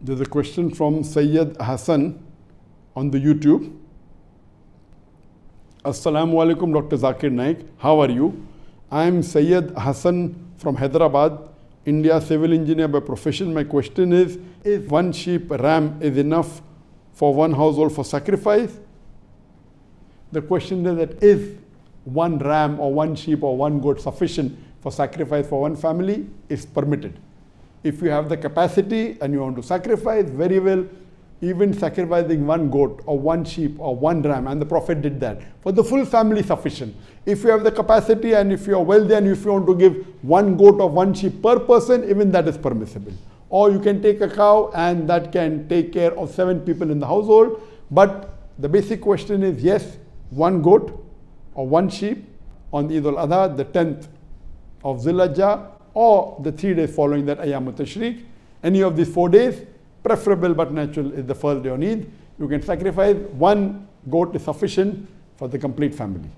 There's a question from Sayyid Hassan on the YouTube. Assalamu alaikum, Dr. Zakir Naik. How are you? I am Sayyid Hassan from Hyderabad, India, civil engineer by profession. My question is Is one sheep ram is enough for one household for sacrifice? The question is that is one ram or one sheep or one goat sufficient for sacrifice for one family? Is permitted. If you have the capacity and you want to sacrifice, very well, even sacrificing one goat or one sheep or one ram, and the Prophet did that. For the full family, sufficient. If you have the capacity and if you are wealthy and if you want to give one goat or one sheep per person, even that is permissible. Or you can take a cow and that can take care of seven people in the household. But the basic question is yes, one goat or one sheep on Eid al Adha, the 10th of Zilajah, or the three days following that Ayyamu Tashriq. Any of these four days, preferable but natural is the first day on Eid. You can sacrifice one goat is sufficient for the complete family.